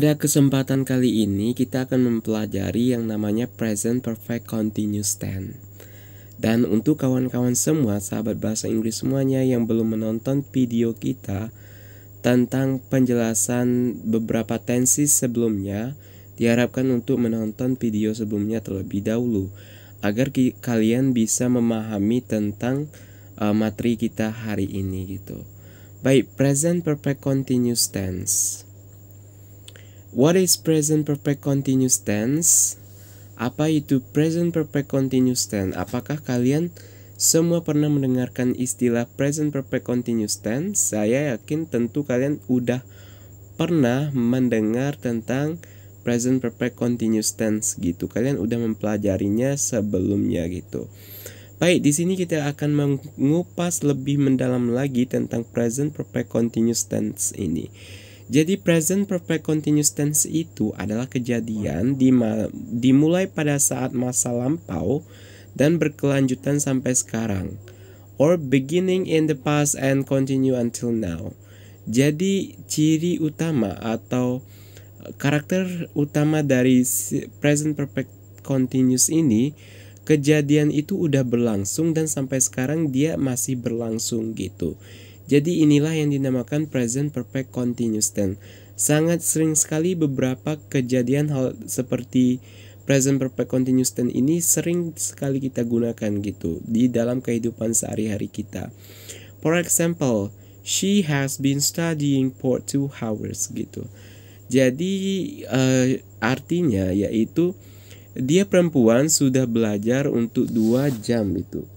Pada kesempatan kali ini kita akan mempelajari yang namanya present perfect continuous tense. Dan untuk kawan-kawan semua, sahabat bahasa Inggris semuanya yang belum menonton video kita tentang penjelasan beberapa tenses sebelumnya, diharapkan untuk menonton video sebelumnya terlebih dahulu agar kalian bisa memahami tentang uh, materi kita hari ini gitu. Baik, present perfect continuous tense. What is present perfect continuous tense? Apa itu present perfect continuous tense? Apakah kalian semua pernah mendengarkan istilah present perfect continuous tense? Saya yakin tentu kalian udah pernah mendengar tentang present perfect continuous tense gitu. Kalian udah mempelajarinya sebelumnya gitu. Baik, di sini kita akan mengupas lebih mendalam lagi tentang present perfect continuous tense ini. Jadi present perfect continuous tense itu adalah kejadian dimulai pada saat masa lampau dan berkelanjutan sampai sekarang or beginning in the past and continue until now. Jadi ciri utama atau eh, karakter utama dari present perfect continuous ini kejadian itu udah berlangsung dan sampai sekarang dia masih berlangsung gitu. Jadi inilah yang dinamakan present perfect continuous tense. Sangat sering sekali beberapa kejadian hal seperti present perfect continuous tense ini sering sekali kita gunakan gitu di dalam kehidupan sehari-hari kita. For example, she has been studying for two hours gitu. Jadi uh, artinya yaitu dia perempuan sudah belajar untuk dua jam itu.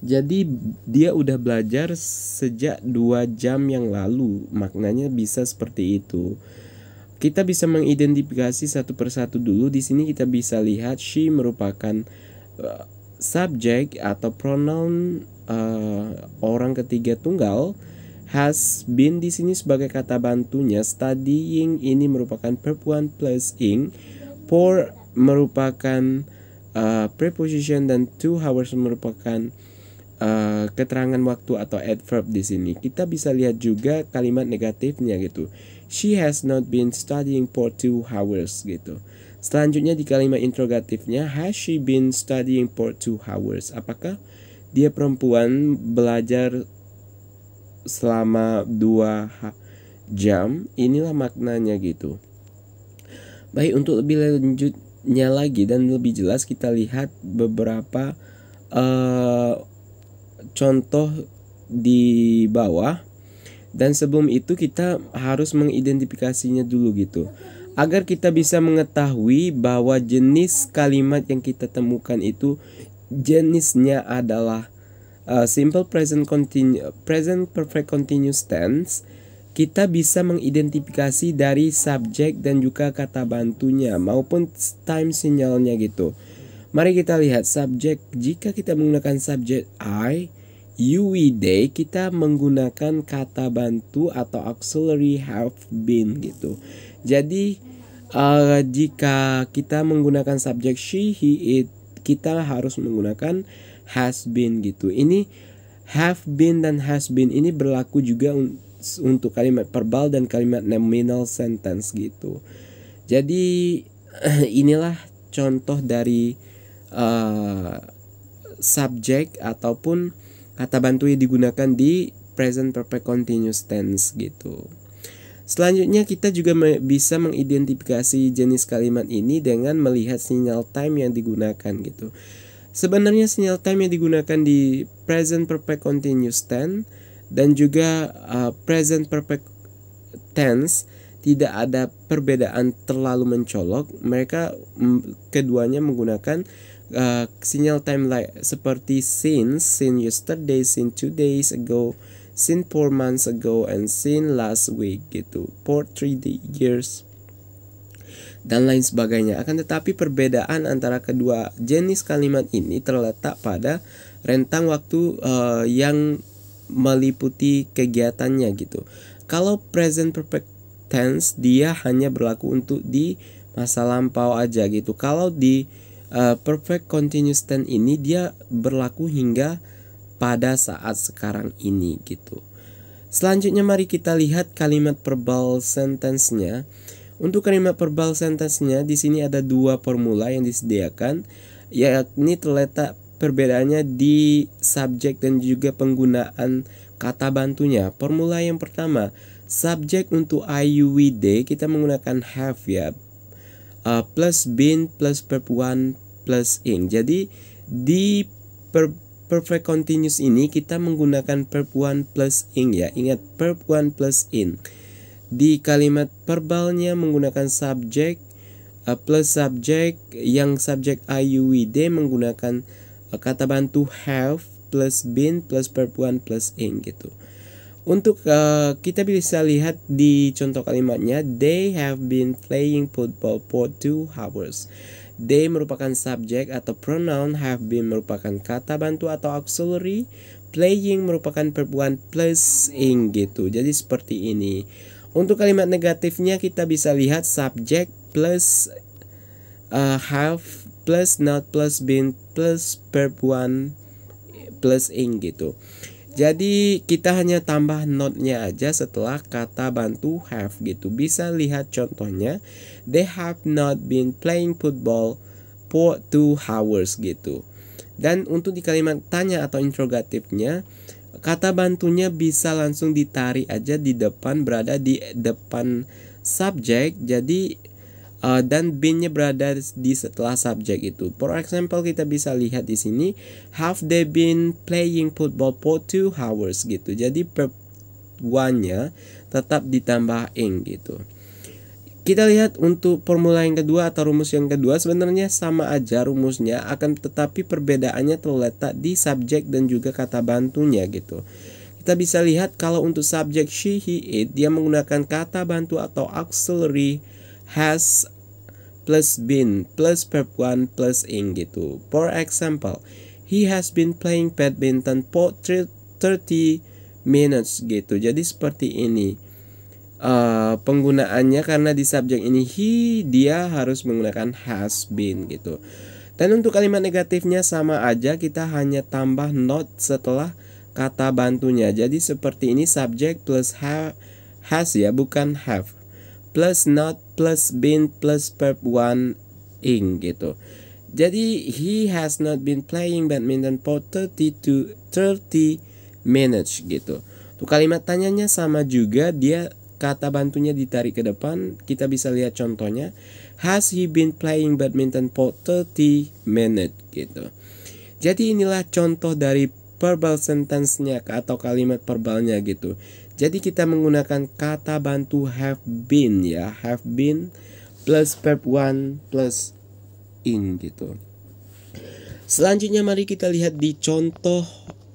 Jadi dia udah belajar sejak dua jam yang lalu Maknanya bisa seperti itu Kita bisa mengidentifikasi satu persatu dulu Di sini kita bisa lihat she merupakan uh, subjek atau pronoun uh, orang ketiga tunggal Has been di sini sebagai kata bantunya Studying ini merupakan verb one plus ing For merupakan uh, preposition dan two hours merupakan Eh, keterangan waktu atau adverb di sini. Kita bisa lihat juga kalimat negatifnya gitu. She has not been studying for two hours gitu. Selanjutnya di kalimat interrogatifnya has she been studying for two hours? Apakah dia perempuan belajar selama dua jam? Inilah maknanya gitu. Baik, untuk lebih lanjutnya lagi dan lebih jelas kita lihat beberapa eh, contoh di bawah dan sebelum itu kita harus mengidentifikasinya dulu gitu agar kita bisa mengetahui bahwa jenis kalimat yang kita temukan itu jenisnya adalah uh, simple present continu present perfect continuous tense kita bisa mengidentifikasi dari subjek dan juga kata bantunya maupun time sinyalnya gitu mari kita lihat subjek jika kita menggunakan subjek I UW day kita menggunakan kata bantu atau auxiliary have been gitu. Jadi uh, jika kita menggunakan subjek she, he, it kita harus menggunakan has been gitu. Ini have been dan has been ini berlaku juga un untuk kalimat verbal dan kalimat nominal sentence gitu. Jadi inilah contoh dari uh, subjek ataupun kata bantu digunakan di present perfect continuous tense gitu. Selanjutnya kita juga bisa mengidentifikasi jenis kalimat ini dengan melihat sinyal time yang digunakan gitu. Sebenarnya sinyal time yang digunakan di present perfect continuous tense dan juga uh, present perfect tense tidak ada perbedaan terlalu mencolok. Mereka keduanya menggunakan uh, eh, signal time like seperti since, since yesterday, since two days ago, since four months ago, and since last week gitu, for three years dan lain sebagainya. Akan tetapi perbedaan antara kedua jenis kalimat ini terletak pada rentang waktu uh, yang meliputi kegiatannya gitu. Kalau present perfect tense dia hanya berlaku untuk di masa lampau aja gitu. Kalau di Eh, perfect continuous tense ini dia berlaku hingga pada saat sekarang ini gitu. Selanjutnya mari kita lihat kalimat verbal sentence-nya. Untuk kalimat verbal sentence-nya di sini ada dua formula yang disediakan yakni terletak perbedaannya di subjek dan juga penggunaan kata bantunya. Formula yang pertama, subjek untuk I, you, we, they kita menggunakan have ya uh, plus bin plus perp 1 plus ing. Jadi di per perfect continuous ini kita menggunakan perp 1 plus ing ya. Ingat perp 1 plus in. Di kalimat verbalnya menggunakan subject uh, eh, plus subject yang subjek d menggunakan uh, kata bantu have plus bin plus perp 1 plus ing gitu. Untuk uh, kita bisa lihat di contoh kalimatnya, they have been playing football for two hours. They merupakan subjek atau pronoun, have been merupakan kata bantu atau auxiliary, playing merupakan perbuatan plus ing gitu. Jadi seperti ini. Untuk kalimat negatifnya kita bisa lihat subjek plus uh, have plus not plus been plus perbuatan plus ing gitu. Jadi kita hanya tambah notnya aja setelah kata bantu have gitu. Bisa lihat contohnya. They have not been playing football for two hours gitu. Dan untuk di kalimat tanya atau interrogatifnya, kata bantunya bisa langsung ditarik aja di depan berada di depan subjek. Jadi uh, dan binnya berada di setelah subjek itu. For example, kita bisa lihat di sini have they been playing football for two hours gitu. Jadi per one-nya tetap ditambah ing gitu. Kita lihat untuk formula yang kedua atau rumus yang kedua sebenarnya sama aja rumusnya akan tetapi perbedaannya terletak di subjek dan juga kata bantunya gitu. Kita bisa lihat kalau untuk subjek she, he, it dia menggunakan kata bantu atau auxiliary has plus been plus verb 1 plus ing gitu. For example, he has been playing badminton for 30 minutes gitu. Jadi seperti ini. Uh, penggunaannya karena di subjek ini he dia harus menggunakan has been gitu. Dan untuk kalimat negatifnya sama aja kita hanya tambah not setelah kata bantunya. Jadi seperti ini subjek plus ha, has ya bukan have plus not plus been plus verb one ing gitu. Jadi he has not been playing badminton for 30 to 30 minutes gitu. Tuh kalimat tanyanya sama juga dia kata bantunya ditarik ke depan. Kita bisa lihat contohnya. Has he been playing badminton for 30 minutes gitu. Jadi inilah contoh dari verbal sentence-nya atau kalimat verbalnya gitu. Jadi kita menggunakan kata bantu have been ya, have been plus verb one plus in gitu. Selanjutnya mari kita lihat di contoh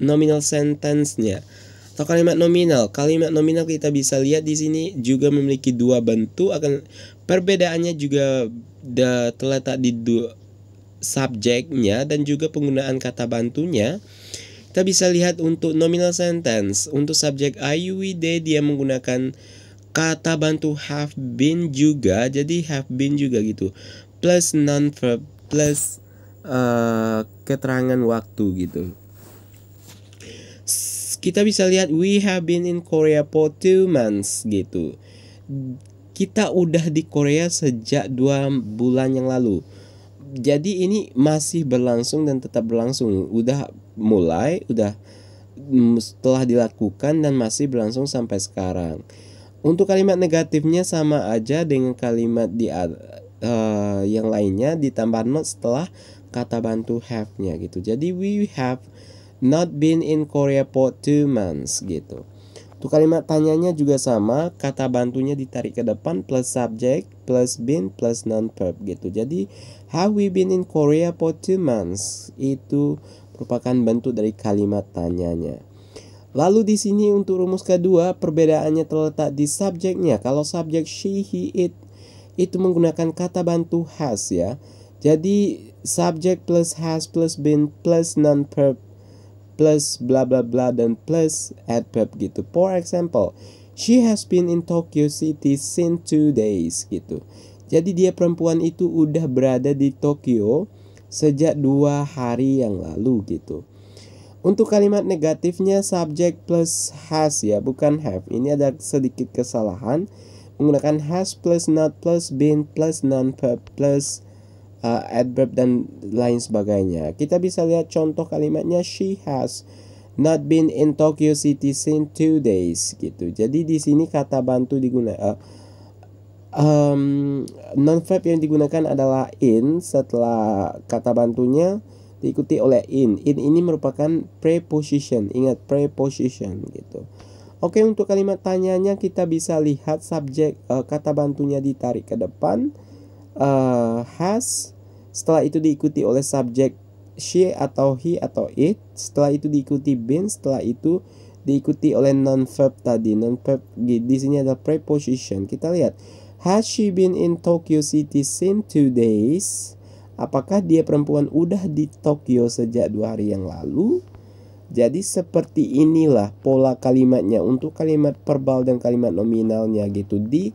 nominal sentence-nya atau kalimat nominal. Kalimat nominal kita bisa lihat di sini juga memiliki dua bentuk akan perbedaannya juga da, terletak di dua subjeknya dan juga penggunaan kata bantunya. Kita bisa lihat untuk nominal sentence, untuk subjek I, you, we, they, dia menggunakan kata bantu have been juga, jadi have been juga gitu. Plus non verb, plus uh, keterangan waktu gitu. Kita bisa lihat we have been in Korea for two months gitu. Kita udah di Korea sejak dua bulan yang lalu. Jadi ini masih berlangsung dan tetap berlangsung. Udah mulai udah mm, setelah dilakukan dan masih berlangsung sampai sekarang. Untuk kalimat negatifnya sama aja dengan kalimat di uh, yang lainnya ditambah not setelah kata bantu have-nya gitu. Jadi we have not been in Korea for two months gitu. Untuk kalimat tanyanya juga sama, kata bantunya ditarik ke depan plus subject plus been plus non verb gitu. Jadi have we been in Korea for two months itu merupakan bentuk dari kalimat tanyanya. Lalu di sini untuk rumus kedua perbedaannya terletak di subjeknya. Kalau subjek she, he, it itu menggunakan kata bantu has ya. Jadi subjek plus has plus been plus non verb plus bla bla bla dan plus adverb gitu. For example, she has been in Tokyo City since two days gitu. Jadi dia perempuan itu udah berada di Tokyo sejak dua hari yang lalu gitu. Untuk kalimat negatifnya subject plus has ya, bukan have. Ini ada sedikit kesalahan menggunakan has plus not plus been plus non plus uh, adverb dan lain sebagainya. Kita bisa lihat contoh kalimatnya she has not been in Tokyo City since two days gitu. Jadi di sini kata bantu digunakan uh, Um, non verb yang digunakan adalah in setelah kata bantunya diikuti oleh in. In ini merupakan preposition. Ingat preposition gitu. Oke, untuk kalimat tanyanya kita bisa lihat subjek uh, kata bantunya ditarik ke depan uh, has setelah itu diikuti oleh subjek she atau he atau it. Setelah itu diikuti been, setelah itu diikuti oleh non verb tadi. Non verb di sini adalah preposition. Kita lihat Has she been in Tokyo City since two days? Apakah dia perempuan udah di Tokyo sejak dua hari yang lalu? Jadi seperti inilah pola kalimatnya untuk kalimat verbal dan kalimat nominalnya gitu di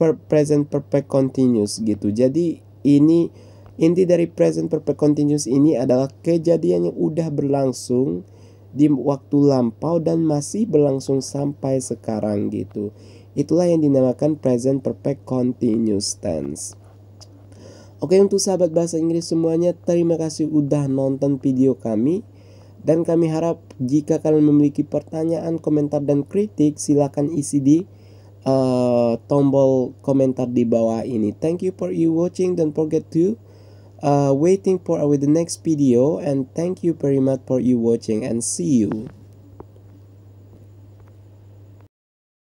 per present perfect continuous gitu. Jadi ini inti dari present perfect continuous ini adalah kejadian yang udah berlangsung di waktu lampau dan masih berlangsung sampai sekarang gitu. Itulah yang dinamakan present perfect continuous tense. Oke untuk sahabat bahasa Inggris semuanya, terima kasih udah nonton video kami. Dan kami harap jika kalian memiliki pertanyaan, komentar, dan kritik, silakan isi di uh, tombol komentar di bawah ini. Thank you for you watching. Don't forget to uh, waiting for our the next video. And thank you very much for you watching. And see you.